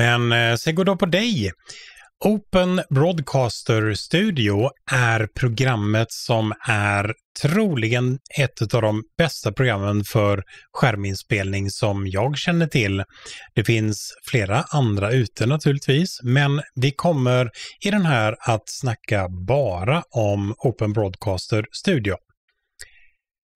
Men eh, se god dag på dig! Open Broadcaster Studio är programmet som är troligen ett av de bästa programmen för skärminspelning som jag känner till. Det finns flera andra ute naturligtvis, men vi kommer i den här att snacka bara om Open Broadcaster Studio.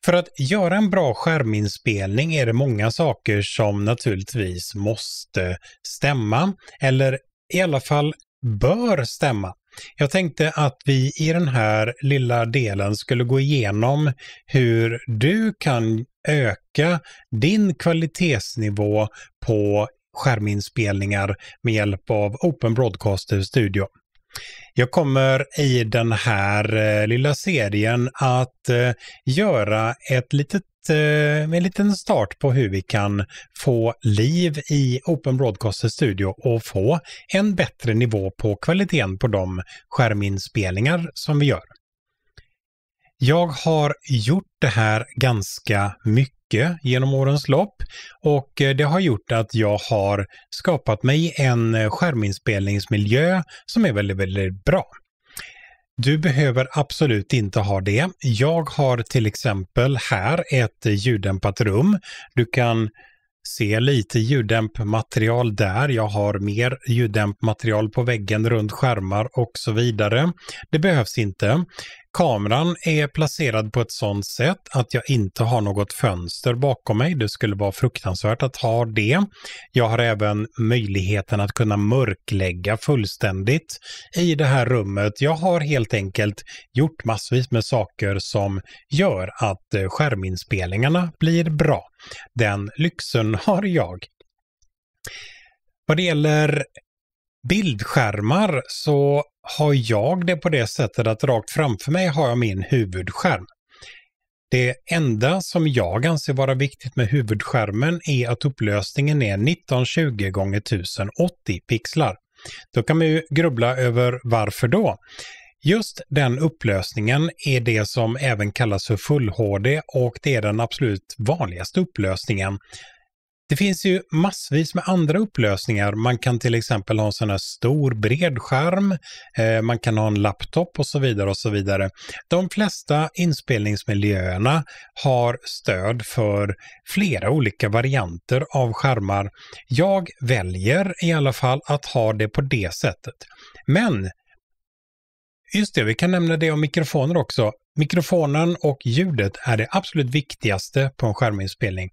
För att göra en bra skärminspelning är det många saker som naturligtvis måste stämma, eller i alla fall bör stämma. Jag tänkte att vi i den här lilla delen skulle gå igenom hur du kan öka din kvalitetsnivå på skärminspelningar med hjälp av Open Broadcaster Studio. Jag kommer i den här eh, lilla serien att eh, göra ett litet, eh, en liten start på hur vi kan få liv i Open Broadcast Studio och få en bättre nivå på kvaliteten på de skärminspelningar som vi gör. Jag har gjort det här ganska mycket mycket genom årens lopp och eh, det har gjort att jag har skapat mig en eh, skärminspelningsmiljö som är väldigt, väldigt bra. Du behöver absolut inte ha det. Jag har till exempel här ett ljuddämpat rum. Du kan se lite ljuddämpmaterial där. Jag har mer ljuddämpmaterial på väggen runt skärmar och så vidare. Det behövs inte. Kameran är placerad på ett sådant sätt att jag inte har något fönster bakom mig. Det skulle vara fruktansvärt att ha det. Jag har även möjligheten att kunna mörklägga fullständigt i det här rummet. Jag har helt enkelt gjort massvis med saker som gör att eh, skärminspelningarna blir bra. Den lyxen har jag. Vad det gäller bildskärmar så har jag det på det sättet att rakt framför mig har jag min huvudskärm. Det enda som jag anser vara viktigt med huvudskärmen är att upplösningen är 1920 x 1080 pixlar. Då kan man ju grubbla över varför då? Just den upplösningen är det som även kallas för full HD och det är den absolut vanligaste upplösningen det finns ju massvis med andra upplösningar. Man kan till exempel ha en sån här stor bred skärm, eh, man kan ha en laptop och så vidare och så vidare. De flesta inspelningsmiljöerna har stöd för flera olika varianter av skärmar. Jag väljer i alla fall att ha det på det sättet. Men Just det, vi kan nämna det om mikrofoner också. Mikrofonen och ljudet är det absolut viktigaste på en skärminspelning.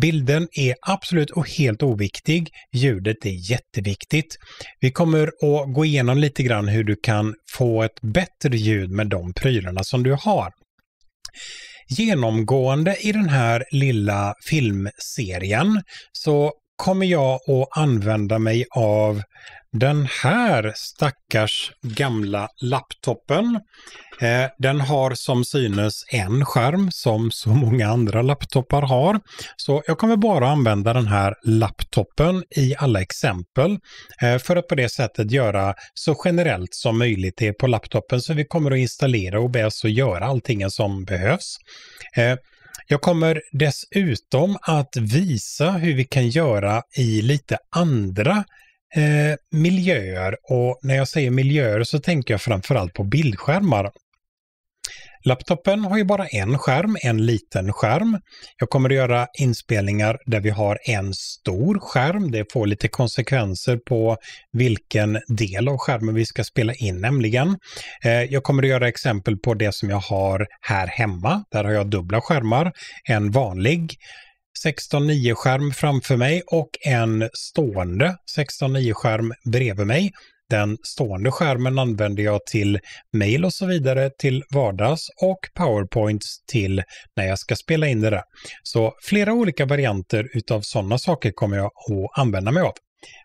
Bilden är absolut och helt oviktig. Ljudet är jätteviktigt. Vi kommer att gå igenom lite grann hur du kan få ett bättre ljud med de prylarna som du har. Genomgående i den här lilla filmserien så kommer jag att använda mig av den här stackars gamla laptopen. Eh, den har som synes en skärm som så många andra laptopar har. Så jag kommer bara använda den här laptopen i alla exempel eh, för att på det sättet göra så generellt som möjligt det på laptopen. Så vi kommer att installera OBS och göra allting som behövs. Eh, jag kommer dessutom att visa hur vi kan göra i lite andra miljöer och när jag säger miljöer så tänker jag framförallt på bildskärmar. Laptopen har ju bara en skärm, en liten skärm. Jag kommer att göra inspelningar där vi har en stor skärm. Det får lite konsekvenser på vilken del av skärmen vi ska spela in nämligen. Eh, jag kommer att göra exempel på det som jag har här hemma. Där har jag dubbla skärmar, en vanlig 16.9-skärm framför mig och en stående 16.9-skärm bredvid mig den stående skärmen använder jag till mail och så vidare till vardags och powerpoints till när jag ska spela in det där. Så flera olika varianter utav sådana saker kommer jag att använda mig av.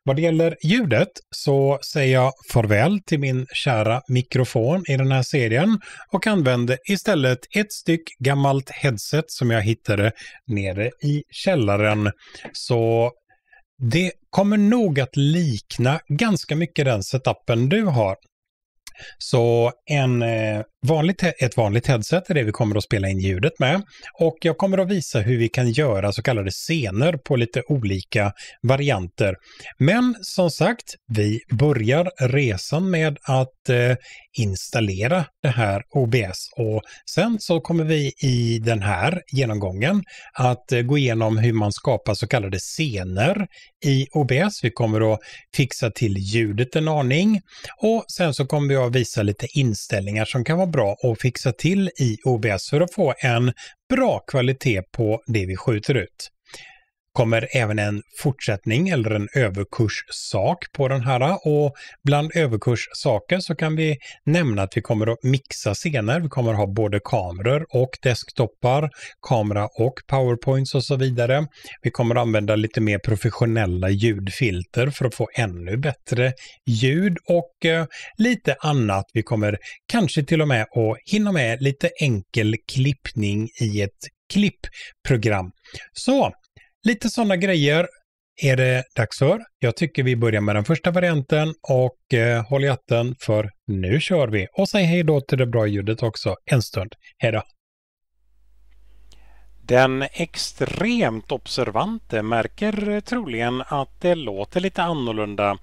Vad det gäller ljudet så säger jag farväl till min kära mikrofon i den här serien och använder istället ett styck gammalt headset som jag hittade nere i källaren. Så det kommer nog att likna ganska mycket den setupen du har. Så en, eh, vanligt, ett vanligt headset är det vi kommer att spela in ljudet med. Och jag kommer att visa hur vi kan göra så kallade scener på lite olika varianter. Men som sagt, vi börjar resan med att eh, installera det här OBS och sen så kommer vi i den här genomgången att eh, gå igenom hur man skapar så kallade scener i OBS. Vi kommer att fixa till ljudet en aning och sen så kommer vi att visa lite inställningar som kan vara bra att fixa till i OBS för att få en bra kvalitet på det vi skjuter ut kommer även en fortsättning eller en överkurssak på den här och bland överkurssaker så kan vi nämna att vi kommer att mixa scener. Vi kommer att ha både kameror och desktopar, kamera och powerpoints och så vidare. Vi kommer att använda lite mer professionella ljudfilter för att få ännu bättre ljud och eh, lite annat. Vi kommer kanske till och med att hinna med lite enkel klippning i ett klippprogram. Så Lite sådana grejer är det dags för. Jag tycker vi börjar med den första varianten och eh, håll i hatten för nu kör vi. Och säg hej då till det bra ljudet också en stund. Hej då! Den extremt observante märker troligen att det låter lite annorlunda.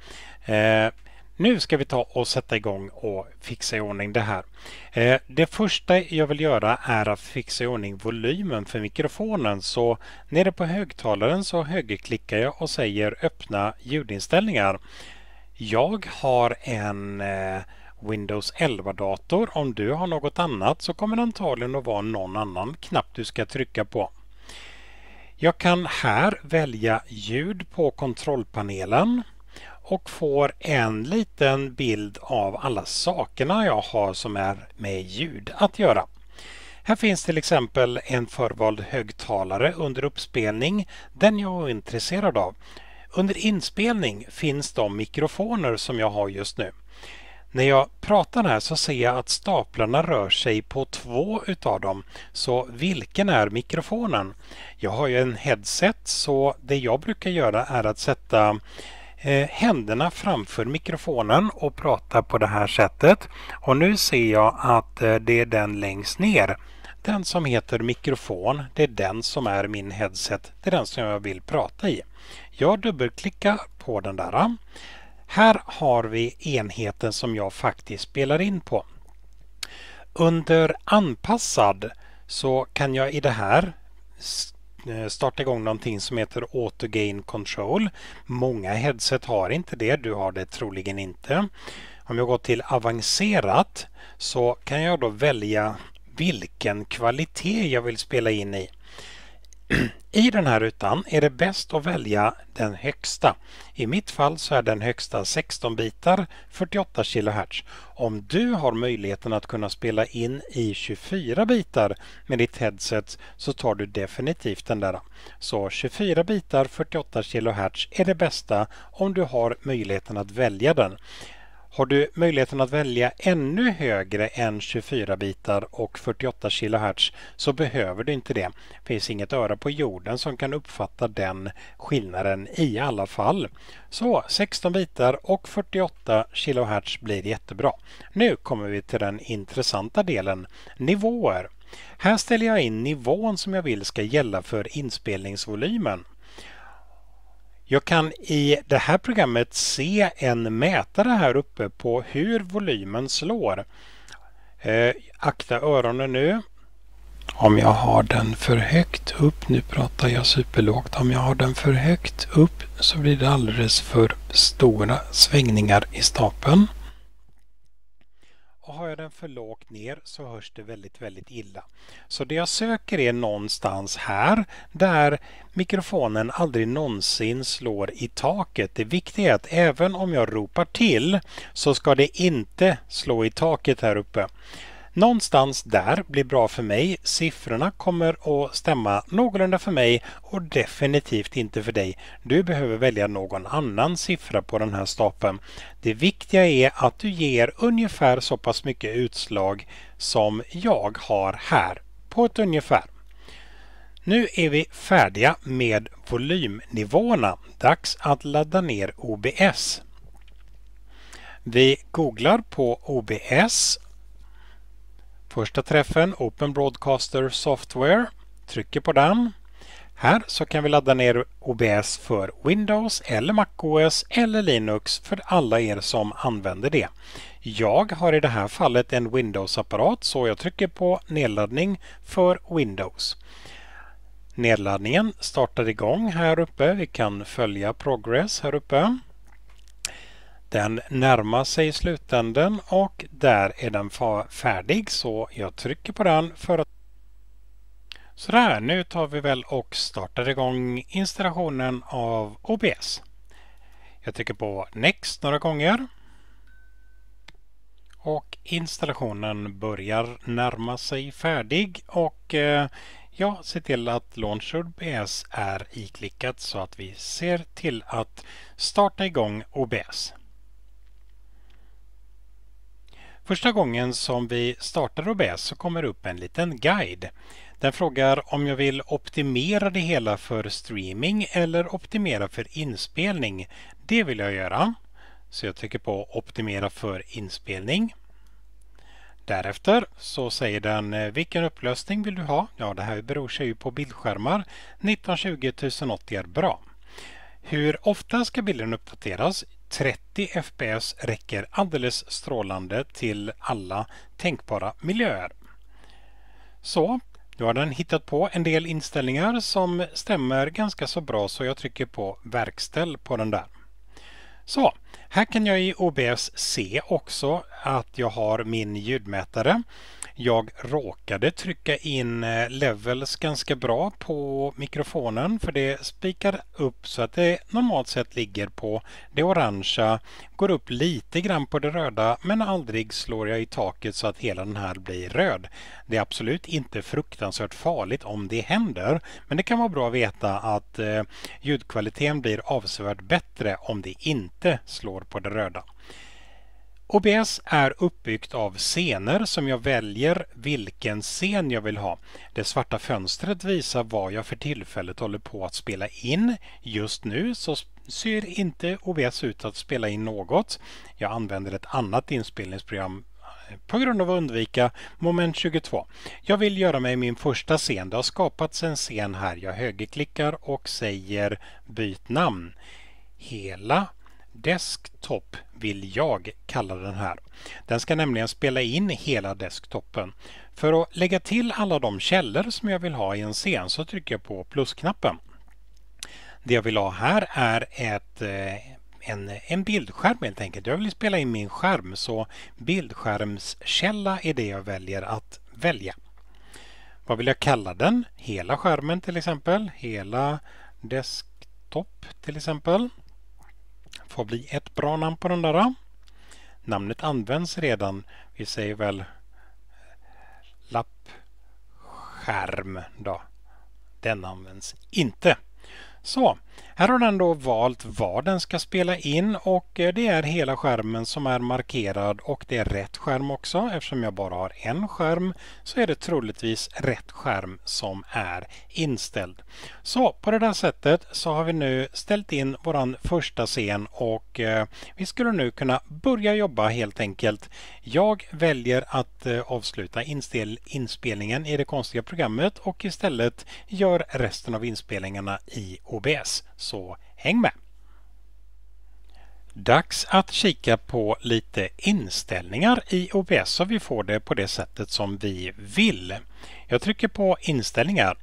Eh, nu ska vi ta och sätta igång och fixa i ordning det här. Eh, det första jag vill göra är att fixa i ordning volymen för mikrofonen. Så nere på högtalaren så högerklickar jag och säger öppna ljudinställningar. Jag har en eh, Windows 11-dator. Om du har något annat så kommer det antagligen att vara någon annan knapp du ska trycka på. Jag kan här välja ljud på kontrollpanelen och får en liten bild av alla sakerna jag har som är med ljud att göra. Här finns till exempel en förvald högtalare under uppspelning, den jag är intresserad av. Under inspelning finns de mikrofoner som jag har just nu. När jag pratar här så ser jag att staplarna rör sig på två utav dem. Så vilken är mikrofonen? Jag har ju en headset så det jag brukar göra är att sätta eh, händerna framför mikrofonen och prata på det här sättet. Och nu ser jag att eh, det är den längst ner. Den som heter mikrofon, det är den som är min headset. Det är den som jag vill prata i. Jag dubbelklickar på den där. Här har vi enheten som jag faktiskt spelar in på. Under anpassad så kan jag i det här Eh, starta igång någonting som heter Auto Gain Control. Många headset har inte det, du har det troligen inte. Om jag går till avancerat så kan jag då välja vilken kvalitet jag vill spela in i. I den här rutan är det bäst att välja den högsta. I mitt fall så är den högsta 16 bitar 48 kHz. Om du har möjligheten att kunna spela in i 24 bitar med ditt headset så tar du definitivt den där. Så 24 bitar 48 kHz är det bästa om du har möjligheten att välja den har du möjligheten att välja ännu högre än 24 bitar och 48 kHz så behöver du inte det. Det finns inget öra på jorden som kan uppfatta den skillnaden i alla fall. Så 16 bitar och 48 kHz blir jättebra. Nu kommer vi till den intressanta delen, nivåer. Här ställer jag in nivån som jag vill ska gälla för inspelningsvolymen. Jag kan i det här programmet se en mätare här uppe på hur volymen slår. Eh, akta öronen nu. Om jag har den för högt upp, nu pratar jag superlågt, om jag har den för högt upp så blir det alldeles för stora svängningar i stapeln och har jag den för lågt ner så hörs det väldigt, väldigt illa. Så det jag söker är någonstans här där mikrofonen aldrig någonsin slår i taket. Det viktiga är att även om jag ropar till så ska det inte slå i taket här uppe. Någonstans där blir bra för mig. Siffrorna kommer att stämma någorlunda för mig och definitivt inte för dig. Du behöver välja någon annan siffra på den här stapeln. Det viktiga är att du ger ungefär så pass mycket utslag som jag har här på ett ungefär. Nu är vi färdiga med volymnivåerna. Dags att ladda ner OBS. Vi googlar på OBS Första träffen Open Broadcaster Software. Trycker på den. Här så kan vi ladda ner OBS för Windows eller MacOS eller Linux för alla er som använder det. Jag har i det här fallet en Windows-apparat så jag trycker på nedladdning för Windows. Nedladdningen startar igång här uppe. Vi kan följa Progress här uppe. Den närmar sig slutänden och där är den färdig så jag trycker på den för att Sådär, nu tar vi väl och startar igång installationen av OBS. Jag trycker på Next några gånger. Och installationen börjar närma sig färdig och eh, jag ser till att Launch OBS är iklickat så att vi ser till att starta igång OBS. Första gången som vi startar OBS så kommer det upp en liten guide. Den frågar om jag vill optimera det hela för streaming eller optimera för inspelning. Det vill jag göra. Så jag trycker på optimera för inspelning. Därefter så säger den eh, vilken upplösning vill du ha? Ja, det här beror sig ju på bildskärmar. 1920 1080 är bra. Hur ofta ska bilden uppdateras? 30 FPS räcker alldeles strålande till alla tänkbara miljöer. Så, nu har den hittat på en del inställningar som stämmer ganska så bra så jag trycker på verkställ på den där. Så, här kan jag i OBS se också att jag har min ljudmätare jag råkade trycka in eh, levels ganska bra på mikrofonen för det spikar upp så att det normalt sett ligger på det orangea, går upp lite grann på det röda men aldrig slår jag i taket så att hela den här blir röd. Det är absolut inte fruktansvärt farligt om det händer men det kan vara bra att veta att eh, ljudkvaliteten blir avsevärt bättre om det inte slår på det röda. OBS är uppbyggt av scener som jag väljer vilken scen jag vill ha. Det svarta fönstret visar vad jag för tillfället håller på att spela in. Just nu så ser inte OBS ut att spela in något. Jag använder ett annat inspelningsprogram eh, på grund av att undvika moment 22. Jag vill göra mig min första scen. Det har skapats en scen här. Jag högerklickar och säger byt namn. Hela Desktop vill jag kalla den här. Den ska nämligen spela in hela desktopen. För att lägga till alla de källor som jag vill ha i en scen så trycker jag på plusknappen. Det jag vill ha här är ett, eh, en, en bildskärm helt enkelt. Jag vill spela in min skärm så bildskärmskälla är det jag väljer att välja. Vad vill jag kalla den? Hela skärmen till exempel. Hela desktop till exempel. Får bli ett bra namn på den där. Namnet används redan. Vi säger väl lappskärm då. Den används inte. Så, här har den då valt vad den ska spela in och eh, det är hela skärmen som är markerad och det är rätt skärm också. Eftersom jag bara har en skärm så är det troligtvis rätt skärm som är inställd. Så på det där sättet så har vi nu ställt in våran första scen och eh, vi skulle nu kunna börja jobba helt enkelt. Jag väljer att eh, avsluta inspelningen i det konstiga programmet och istället gör resten av inspelningarna i OBS så häng med! Dags att kika på lite inställningar i OBS så vi får det på det sättet som vi vill. Jag trycker på inställningar.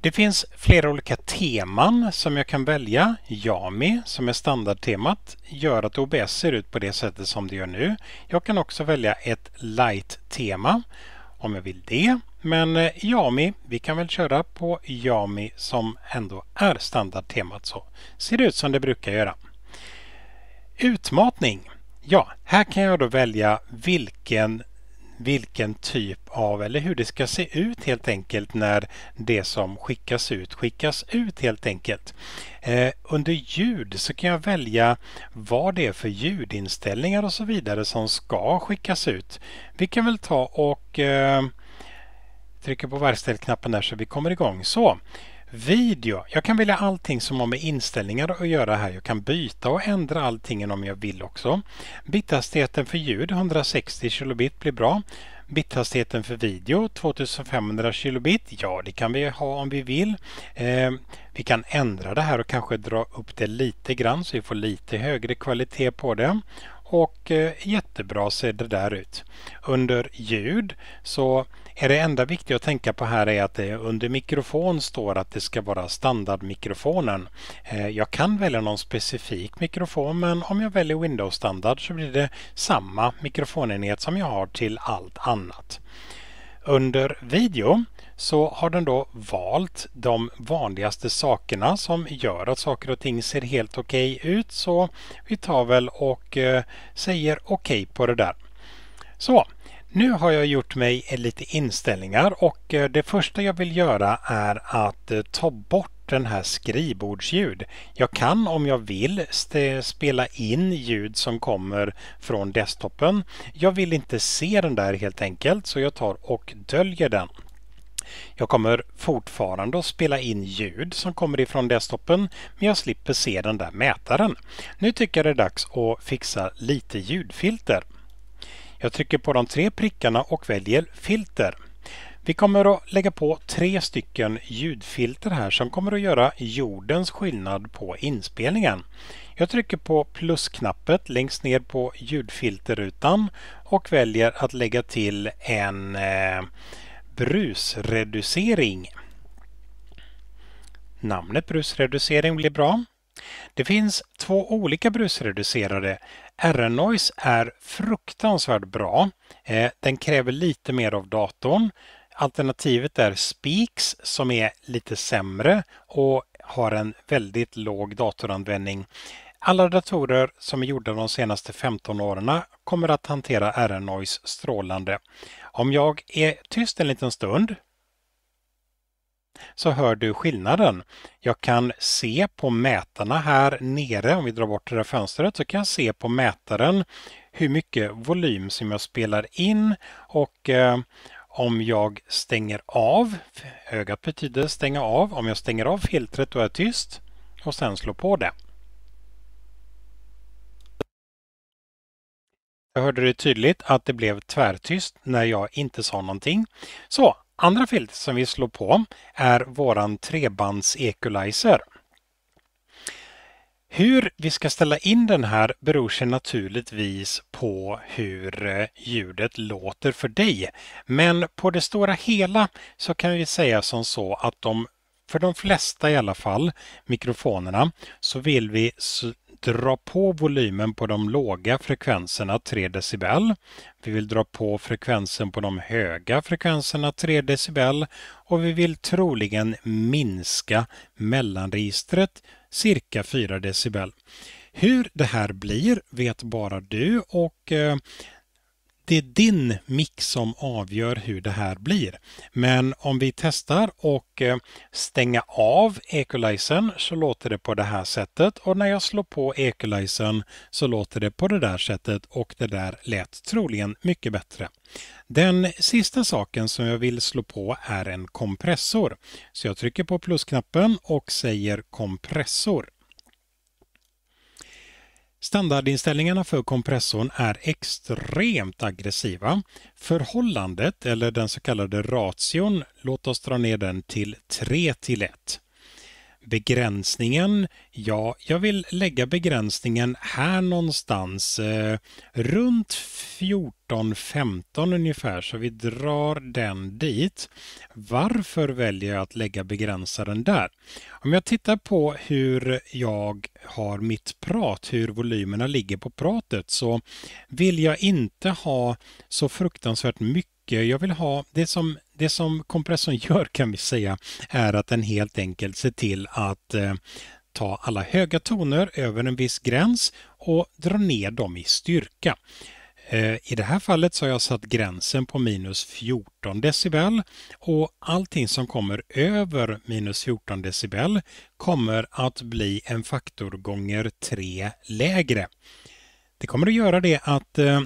Det finns flera olika teman som jag kan välja. Yami som är standardtemat gör att OBS ser ut på det sättet som det gör nu. Jag kan också välja ett light-tema om jag vill det. Men eh, Yami, vi kan väl köra på Yami som ändå är standardtemat så ser det ut som det brukar göra. Utmatning. Ja, här kan jag då välja vilken, vilken typ av eller hur det ska se ut helt enkelt när det som skickas ut skickas ut helt enkelt. Eh, under ljud så kan jag välja vad det är för ljudinställningar och så vidare som ska skickas ut. Vi kan väl ta och eh, trycker på verkställknappen där så vi kommer igång. Så, video. Jag kan välja allting som har med inställningar att göra här. Jag kan byta och ändra allting om jag vill också. Bitthastigheten för ljud 160 kilobit blir bra. Bitthastigheten för video 2500 kilobit. Ja, det kan vi ha om vi vill. Eh, vi kan ändra det här och kanske dra upp det lite grann så vi får lite högre kvalitet på det och eh, jättebra ser det där ut. Under ljud så är det enda viktiga att tänka på här är att det under mikrofon står att det ska vara standardmikrofonen. Eh, jag kan välja någon specifik mikrofon men om jag väljer Windows standard så blir det samma mikrofonenhet som jag har till allt annat. Under video så har den då valt de vanligaste sakerna som gör att saker och ting ser helt okej okay ut. Så vi tar väl och eh, säger okej okay på det där. Så, nu har jag gjort mig lite inställningar och eh, det första jag vill göra är att eh, ta bort den här skrivbordsljud. Jag kan om jag vill spela in ljud som kommer från desktopen. Jag vill inte se den där helt enkelt så jag tar och döljer den. Jag kommer fortfarande att spela in ljud som kommer ifrån desktopen men jag slipper se den där mätaren. Nu tycker jag det är dags att fixa lite ljudfilter. Jag trycker på de tre prickarna och väljer filter. Vi kommer att lägga på tre stycken ljudfilter här som kommer att göra jordens skillnad på inspelningen. Jag trycker på plusknappen längst ner på ljudfilterrutan och väljer att lägga till en eh, brusreducering. Namnet brusreducering blir bra. Det finns två olika brusreducerare r är fruktansvärt bra. Eh, den kräver lite mer av datorn. Alternativet är Speaks som är lite sämre och har en väldigt låg datoranvändning. Alla datorer som är gjorda de senaste 15 åren kommer att hantera r strålande. Om jag är tyst en liten stund så hör du skillnaden. Jag kan se på mätarna här nere, om vi drar bort det där fönstret, så kan jag se på mätaren hur mycket volym som jag spelar in och eh, om jag stänger av, ögat betyder stänga av, om jag stänger av filtret och är tyst och sen slår på det. Jag hörde det tydligt att det blev tvärtyst när jag inte sa någonting. Så andra filter som vi slår på är våran trebands equalizer. Hur vi ska ställa in den här beror sig naturligtvis på hur eh, ljudet låter för dig. Men på det stora hela så kan vi säga som så att de, för de flesta i alla fall, mikrofonerna, så vill vi dra på volymen på de låga frekvenserna 3 decibel. Vi vill dra på frekvensen på de höga frekvenserna 3 decibel och vi vill troligen minska mellanregistret cirka 4 decibel. Hur det här blir vet bara du och eh, det är din mix som avgör hur det här blir. Men om vi testar och eh, stänga av equalizern så låter det på det här sättet och när jag slår på equalizern så låter det på det där sättet och det där lät troligen mycket bättre. Den sista saken som jag vill slå på är en kompressor. Så jag trycker på plusknappen och säger kompressor. Standardinställningarna för kompressorn är extremt aggressiva. Förhållandet, eller den så kallade ration, låt oss dra ner den till 3 till 1 begränsningen? Ja, jag vill lägga begränsningen här någonstans eh, runt 14-15 ungefär, så vi drar den dit. Varför väljer jag att lägga begränsaren där? Om jag tittar på hur jag har mitt prat, hur volymerna ligger på pratet, så vill jag inte ha så fruktansvärt mycket jag vill ha det som det som kompressorn gör kan vi säga är att den helt enkelt ser till att eh, ta alla höga toner över en viss gräns och dra ner dem i styrka. Eh, I det här fallet så har jag satt gränsen på minus 14 decibel och allting som kommer över minus 14 decibel kommer att bli en faktor gånger 3 lägre. Det kommer att göra det att eh,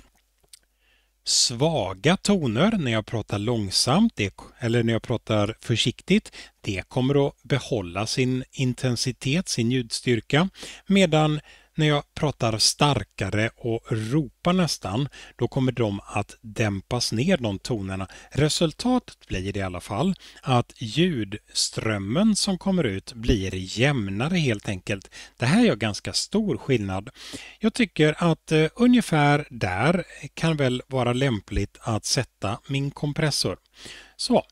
svaga toner när jag pratar långsamt det, eller när jag pratar försiktigt, det kommer att behålla sin intensitet, sin ljudstyrka, medan när jag pratar starkare och ropar nästan, då kommer de att dämpas ner, de tonerna. Resultatet blir i alla fall att ljudströmmen som kommer ut blir jämnare helt enkelt. Det här gör ganska stor skillnad. Jag tycker att eh, ungefär där kan väl vara lämpligt att sätta min kompressor. Så,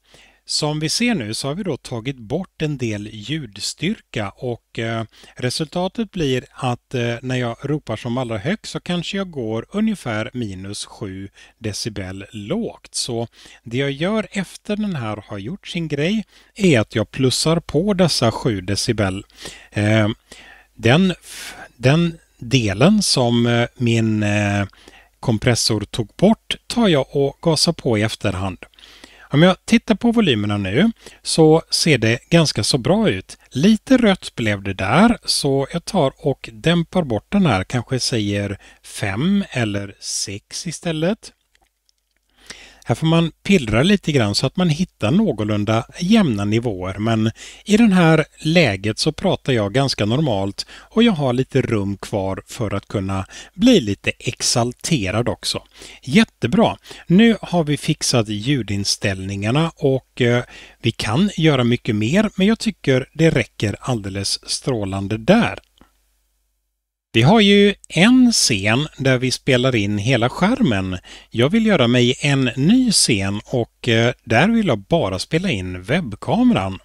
som vi ser nu så har vi då tagit bort en del ljudstyrka och eh, resultatet blir att eh, när jag ropar som allra högst så kanske jag går ungefär minus 7 decibel lågt. Så det jag gör efter den här har gjort sin grej är att jag plussar på dessa 7 decibel. Eh, den, den delen som min kompressor tog bort tar jag och gasar på i efterhand. Om jag tittar på volymerna nu så ser det ganska så bra ut. Lite rött blev det där så jag tar och dämpar bort den här, kanske säger 5 eller 6 istället. Här får man pillra lite grann så att man hittar någorlunda jämna nivåer men i det här läget så pratar jag ganska normalt och jag har lite rum kvar för att kunna bli lite exalterad också. Jättebra! Nu har vi fixat ljudinställningarna och eh, vi kan göra mycket mer men jag tycker det räcker alldeles strålande där. Vi har ju en scen där vi spelar in hela skärmen. Jag vill göra mig en ny scen och eh, där vill jag bara spela in webbkameran.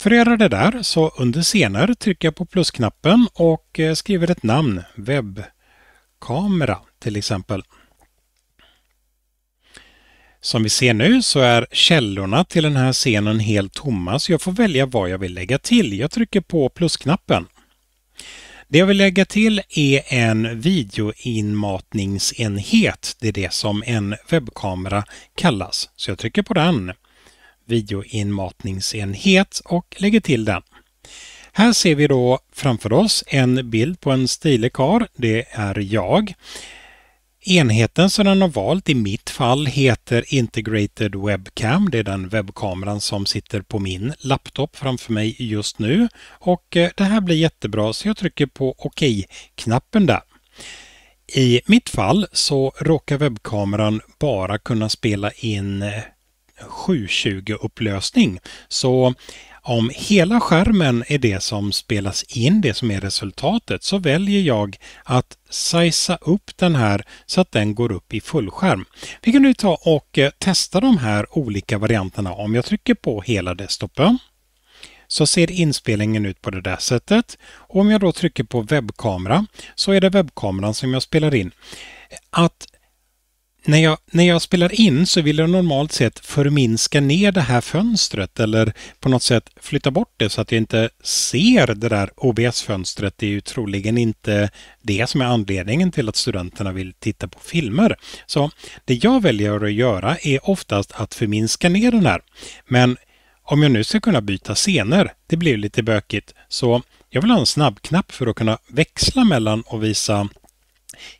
För att göra det där så under scener trycker jag på plusknappen och eh, skriver ett namn, webbkamera till exempel. Som vi ser nu så är källorna till den här scenen helt tomma så jag får välja vad jag vill lägga till. Jag trycker på plusknappen. Det jag vill lägga till är en videoinmatningsenhet. Det är det som en webbkamera kallas. Så jag trycker på den, videoinmatningsenhet och lägger till den. Här ser vi då framför oss en bild på en stilig kar. Det är jag. Enheten som den har valt, i mitt fall, heter Integrated Webcam. Det är den webbkameran som sitter på min laptop framför mig just nu. Och eh, det här blir jättebra så jag trycker på OK-knappen där. I mitt fall så råkar webbkameran bara kunna spela in eh, 720-upplösning. Så om hela skärmen är det som spelas in, det som är resultatet, så väljer jag att sizea upp den här så att den går upp i fullskärm. Vi kan nu ta och eh, testa de här olika varianterna. Om jag trycker på hela desktopen så ser inspelningen ut på det där sättet. Och om jag då trycker på webbkamera så är det webbkameran som jag spelar in. Att när jag, när jag spelar in så vill jag normalt sett förminska ner det här fönstret eller på något sätt flytta bort det så att jag inte ser det där OBS-fönstret. Det är ju troligen inte det som är anledningen till att studenterna vill titta på filmer. Så det jag väljer att göra är oftast att förminska ner den här. Men om jag nu ska kunna byta scener, det blir lite bökigt, så jag vill ha en snabbknapp för att kunna växla mellan och visa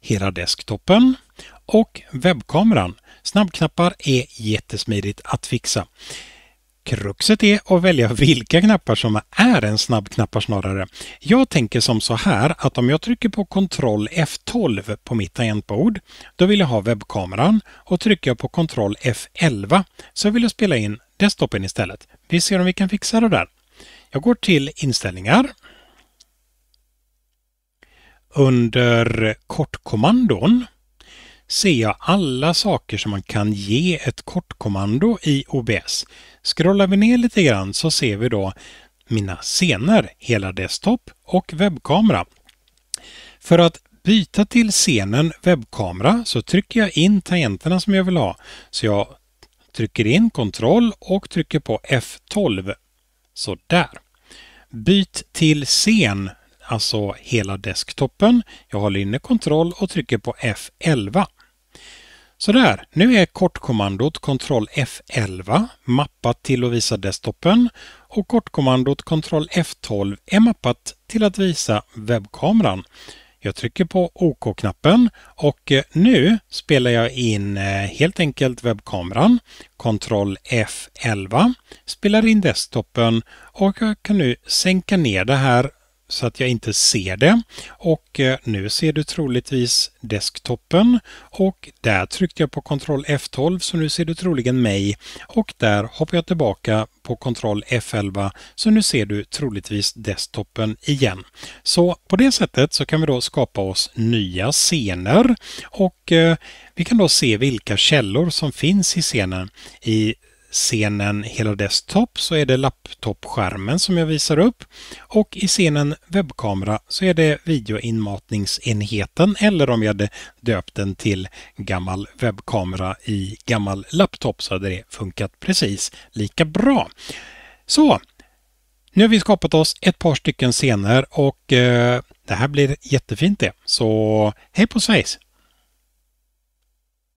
hela desktoppen och webbkameran. Snabbknappar är jättesmidigt att fixa. Kruxet är att välja vilka knappar som är en snabbknappar snarare. Jag tänker som så här att om jag trycker på Ctrl F12 på mitt tangentbord, då vill jag ha webbkameran och trycker jag på Ctrl F11 så vill jag spela in desktopen istället. Vi ser om vi kan fixa det där. Jag går till inställningar. Under kortkommandon ser jag alla saker som man kan ge ett kortkommando i OBS. Scrollar vi ner lite grann så ser vi då mina scener, hela desktop och webbkamera. För att byta till scenen webbkamera så trycker jag in tangenterna som jag vill ha. Så jag trycker in kontroll och trycker på F12. Så där. Byt till scen, alltså hela desktopen. Jag håller inne kontroll och trycker på F11. Sådär, nu är kortkommandot Ctrl F11 mappat till att visa desktopen och kortkommandot Ctrl F12 är mappat till att visa webbkameran. Jag trycker på OK-knappen och eh, nu spelar jag in eh, helt enkelt webbkameran, Ctrl F11, spelar in desktopen och jag kan nu sänka ner det här så att jag inte ser det. Och eh, nu ser du troligtvis desktopen och där tryckte jag på Ctrl F12 så nu ser du troligen mig och där hoppar jag tillbaka på Ctrl F11 så nu ser du troligtvis desktopen igen. Så på det sättet så kan vi då skapa oss nya scener och eh, vi kan då se vilka källor som finns i scenen. I scenen Hela desktop så är det laptopskärmen som jag visar upp och i scenen Webbkamera så är det videoinmatningsenheten eller om jag hade döpt den till gammal webbkamera i gammal laptop så hade det funkat precis lika bra. Så, nu har vi skapat oss ett par stycken scener och eh, det här blir jättefint det. Så hej på svejs!